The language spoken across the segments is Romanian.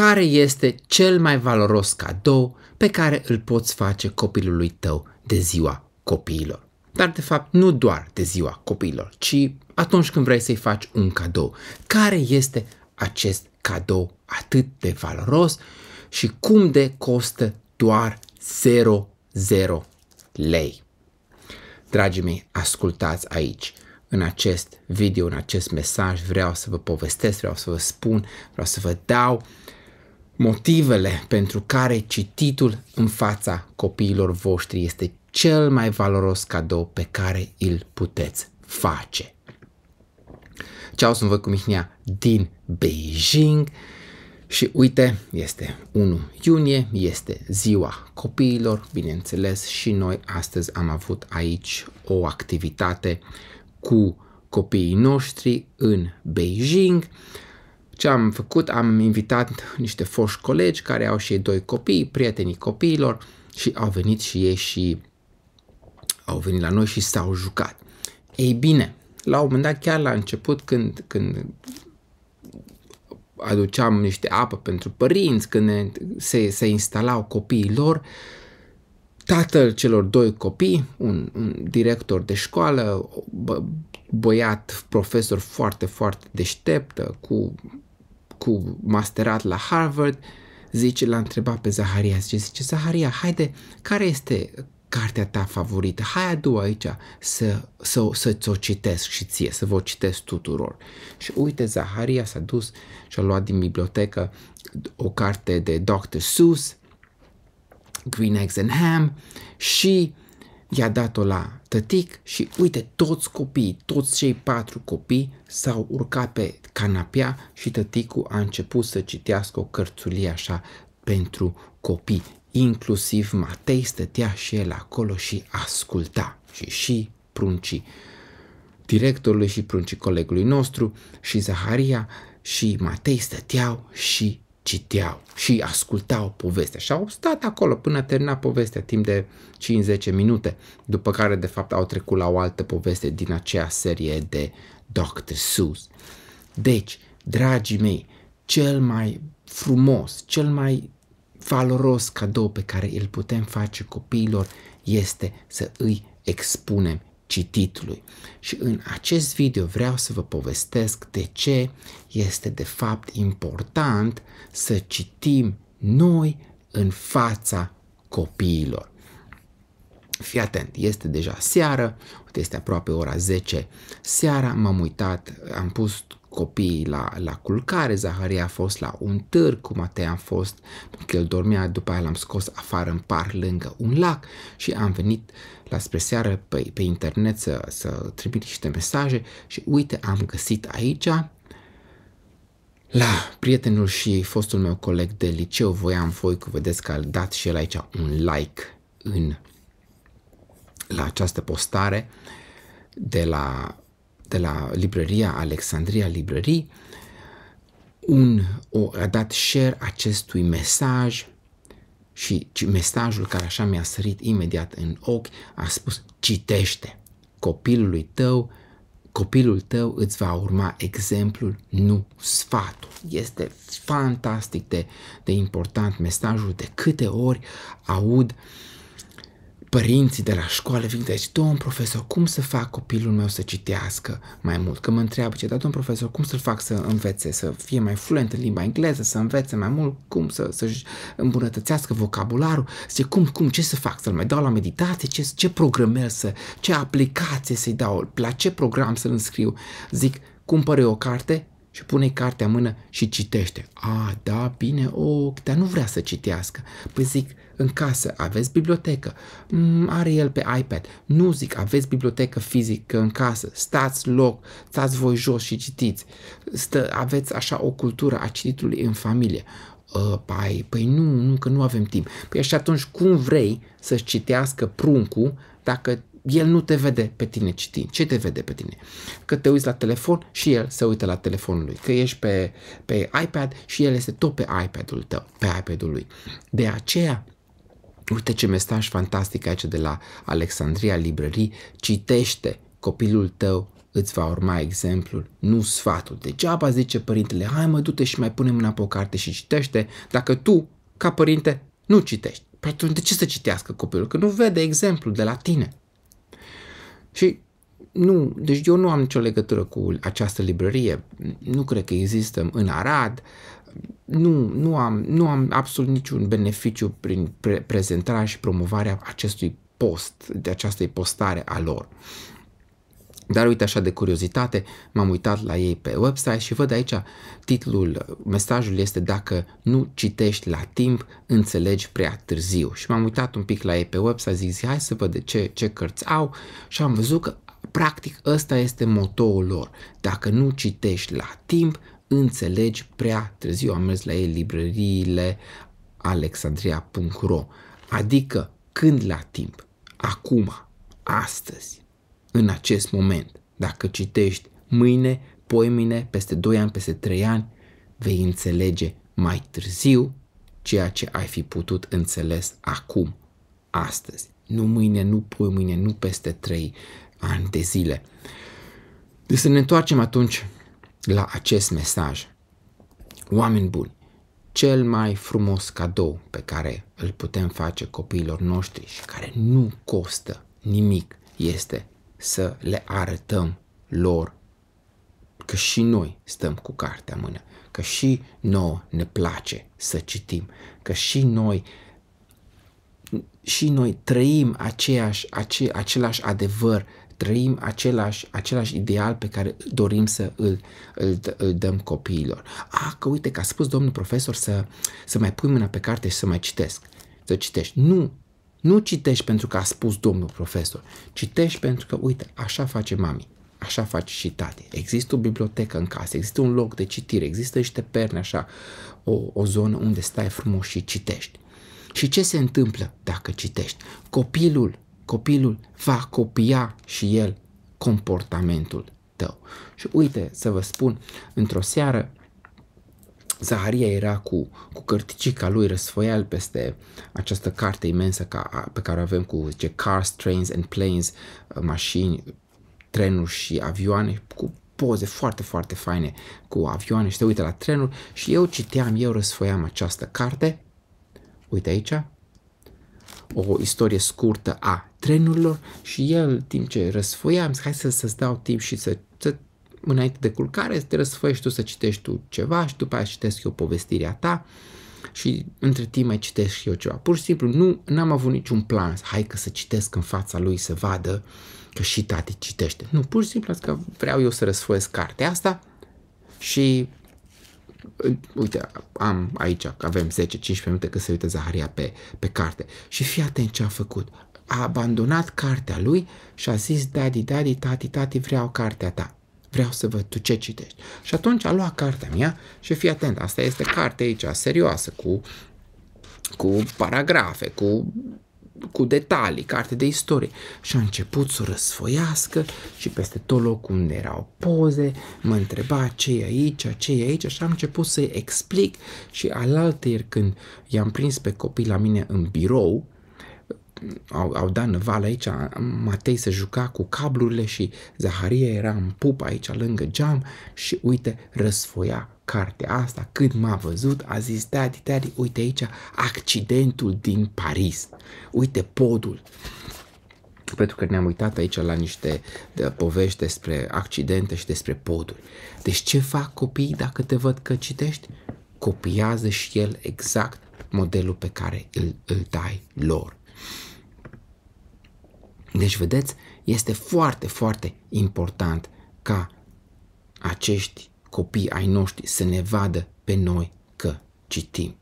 care este cel mai valoros cadou pe care îl poți face copilului tău de ziua copiilor. Dar de fapt nu doar de ziua copiilor, ci atunci când vrei să-i faci un cadou. Care este acest cadou atât de valoros și cum de costă doar 00 lei? Dragii mei, ascultați aici în acest video, în acest mesaj, vreau să vă povestesc, vreau să vă spun, vreau să vă dau motivele pentru care cititul în fața copiilor voștri este cel mai valoros cadou pe care îl puteți face. Ceau, sunt voi cu Mihnea din Beijing și uite, este 1 iunie, este ziua copiilor, bineînțeles, și noi astăzi am avut aici o activitate cu copiii noștri în Beijing. Ce am făcut? Am invitat niște foști colegi care au și ei doi copii, prietenii copiilor și au venit și ei și au venit la noi și s-au jucat. Ei bine, la un moment dat, chiar la început, când, când aduceam niște apă pentru părinți, când ne, se, se instalau copiii lor, tatăl celor doi copii, un, un director de școală, bă, băiat profesor foarte, foarte deștept, cu cu masterat la Harvard, zice, l-a întrebat pe Zaharia, zice, zice, Zaharia, haide, care este cartea ta favorită? Hai adu aici să, să, să ți-o citesc și ție, să vă citesc tuturor. Și uite, Zaharia s-a dus și a luat din bibliotecă o carte de Dr. Seuss, Green Eggs and Ham și uh, i-a dat-o la tătic și uite, toți copiii, toți cei patru copii s-au urcat pe canapea și tăticul a început să citească o cărțulie așa pentru copii. Inclusiv Matei stătea și el acolo și asculta și și pruncii directorului și pruncii colegului nostru și Zaharia și Matei stăteau și citeau și ascultau povestea și au stat acolo până a terminat povestea timp de 5-10 minute, după care de fapt au trecut la o altă poveste din acea serie de Dr. Seuss. Deci, dragii mei, cel mai frumos, cel mai valoros cadou pe care îl putem face copiilor este să îi expunem cititului. Și în acest video vreau să vă povestesc de ce este de fapt important să citim noi în fața copiilor. Fii atent, este deja seară, este aproape ora 10 seara, m-am uitat, am pus copiii la, la culcare, Zaharia a fost la un târg, cu Matei am fost, că el dormea, după aia l-am scos afară în par lângă un lac și am venit la spre seară pe, pe internet să, să trimit niște mesaje și uite am găsit aici la prietenul și fostul meu coleg de liceu, voi Voicu, vedeți că a dat și el aici un like în, la această postare de la de la librăria Alexandria Librării, un, o, a dat share acestui mesaj și mesajul care așa mi-a sărit imediat în ochi a spus citește copilului tău copilul tău îți va urma exemplul, nu sfatul. Este fantastic de, de important mesajul de câte ori aud uh, părinții de la școală vin deci, domn profesor, cum să fac copilul meu să citească mai mult? Că mă întreabă ce, dar domn profesor, cum să-l fac să învețe, să fie mai fluent în limba engleză, să învețe mai mult, cum să, să-și îmbunătățească vocabularul? Zice, cum, cum, ce să fac? Să-l mai dau la meditație? Ce, ce programel să, ce aplicație să-i dau? La ce program să-l înscriu? Zic, cumpăr eu o carte, și pune cartea în mână și citește. A, da, bine, o, dar nu vrea să citească. Păi zic, în casă aveți bibliotecă, mm, are el pe iPad. Nu zic, aveți bibliotecă fizică în casă, stați loc, stați voi jos și citiți. Stă, aveți așa o cultură a cititului în familie. Ă, pai, păi nu, nu, că nu avem timp. Păi și atunci cum vrei să-și citească pruncul dacă el nu te vede pe tine citind. Ce te vede pe tine? Că te uiți la telefon și el se uită la telefonul lui. Că ești pe, pe iPad și el este tot pe iPad-ul tău, pe iPad-ul lui. De aceea, uite ce mesaj fantastic aici de la Alexandria Librării, citește copilul tău îți va urma exemplul, nu sfatul. Degeaba zice părintele, hai mă, du-te și mai pune mâna pe o carte și citește, dacă tu, ca părinte, nu citești. Păi atunci de ce să citească copilul? Că nu vede exemplul de la tine. Și nu, deci eu nu am nicio legătură cu această librărie, nu cred că există în Arad, nu, nu, am, nu am absolut niciun beneficiu prin pre- prezentarea și promovarea acestui post, de această postare a lor. Dar uite așa de curiozitate, m-am uitat la ei pe website și văd aici titlul, mesajul este dacă nu citești la timp, înțelegi prea târziu. Și m-am uitat un pic la ei pe website, zic, zi, hai să văd de ce, ce cărți au și am văzut că practic ăsta este motoul lor. Dacă nu citești la timp, înțelegi prea târziu. Am mers la ei librăriile alexandria.ro Adică când la timp? Acum, astăzi în acest moment. Dacă citești mâine, poimine, peste 2 ani, peste 3 ani, vei înțelege mai târziu ceea ce ai fi putut înțeles acum, astăzi. Nu mâine, nu poimine, nu peste 3 ani de zile. Deci să ne întoarcem atunci la acest mesaj. Oameni buni, cel mai frumos cadou pe care îl putem face copiilor noștri și care nu costă nimic este să le arătăm lor că și noi stăm cu cartea în mână, că și noi ne place să citim, că și noi și noi trăim aceeași, ace, același adevăr, trăim același, același ideal pe care dorim să îl, îl, îl dăm copiilor. A, că uite că a spus domnul profesor să, să mai pui mâna pe carte și să mai citesc, să citești. Nu, nu citești pentru că a spus domnul profesor, citești pentru că, uite, așa face mami, așa faci și tati. Există o bibliotecă în casă, există un loc de citire, există niște perne așa, o, o zonă unde stai frumos și citești. Și ce se întâmplă dacă citești? Copilul, copilul va copia și el comportamentul tău. Și uite, să vă spun, într-o seară Zaharia era cu, cu cărticica lui răsfoial peste această carte imensă ca, pe care o avem cu ce Cars, Trains and Planes, uh, mașini, trenuri și avioane, cu poze foarte, foarte faine cu avioane și te uite la trenul și eu citeam, eu răsfoiam această carte. Uite aici, o istorie scurtă a trenurilor și el, timp ce răsfoiam, hai să, să-ți dau timp și să, să înainte de culcare, te răsfăiești tu să citești tu ceva și după aia citesc eu povestirea ta și între timp mai citesc și eu ceva. Pur și simplu, nu am avut niciun plan, hai că să citesc în fața lui să vadă că și tati citește. Nu, pur și simplu că vreau eu să răsfăiesc cartea asta și uh, uite, am aici, avem 10-15 minute că se uită Zaharia pe, pe carte. Și fii atent ce a făcut. A abandonat cartea lui și a zis, dadi, dadi, tati, tati, vreau cartea ta vreau să văd tu ce citești. Și atunci a luat cartea mea și fii atent, asta este carte aici, serioasă, cu, cu paragrafe, cu cu detalii, carte de istorie și a început să răsfoiască și peste tot locul unde erau poze, mă întreba ce e aici, ce e aici și am început să-i explic și alaltă când i-am prins pe copii la mine în birou, au, au dat năval aici, Matei se juca cu cablurile și Zaharia era în pup aici lângă geam și uite răsfoia cartea asta, când m-a văzut, a zis, tati, tati, uite aici, accidentul din Paris, uite podul. Pentru că ne-am uitat aici la niște povești despre accidente și despre poduri. Deci ce fac copiii dacă te văd că citești? Copiază și el exact modelul pe care îl, îl dai lor. Deci, vedeți, este foarte, foarte important ca acești copii ai noștri să ne vadă pe noi că citim.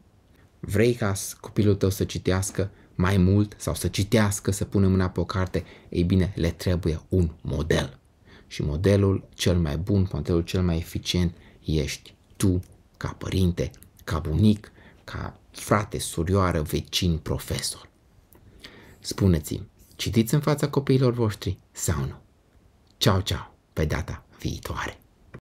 Vrei ca copilul tău să citească mai mult sau să citească, să punem mâna pe o carte? Ei bine, le trebuie un model. Și modelul cel mai bun, modelul cel mai eficient ești tu, ca părinte, ca bunic, ca frate, surioară, vecin, profesor. Spuneți-mi, citiți în fața copiilor voștri sau nu. Ceau, ceau, pe data viitoare!